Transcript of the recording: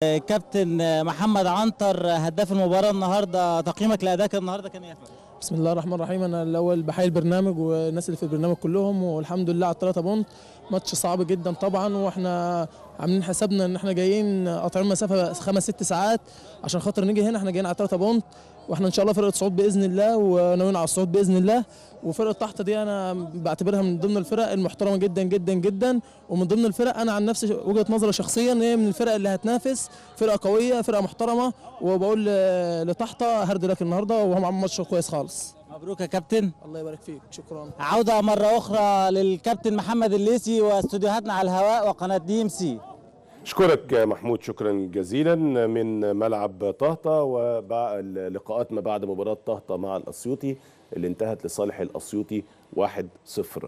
كابتن محمد عنتر هداف المباراه النهارده تقييمك لادائك النهارده كان ايه بسم الله الرحمن الرحيم انا الاول بحيي البرنامج والناس اللي في البرنامج كلهم والحمد لله على الثلاثه بونت ماتش صعب جدا طبعا واحنا عاملين حسابنا ان احنا جايين قاطعين مسافه خمس ست ساعات عشان خاطر نيجي هنا احنا جايين على ثلاثه بونت واحنا ان شاء الله فرقه صعود باذن الله وناويين على الصعود باذن الله وفرقه تحت دي انا بعتبرها من ضمن الفرق المحترمه جدا جدا جدا ومن ضمن الفرق انا عن نفسي وجهه نظري شخصيا هي من الفرق اللي هتنافس فرقه قويه فرقه محترمه وبقول لتحت هرد لك النهارده وهم عاملين ماتش كويس خالص مبروك يا كابتن الله يبارك فيك شكرا عوده مره اخرى للكابتن محمد الليسي واستوديوهاتنا على الهواء وقناه دي ام سي أشكرك محمود شكرا جزيلا من ملعب طهطا ولقاءات ما بعد مباراة طهطا مع الأسيوطي اللي انتهت لصالح الأسيوطي 1-0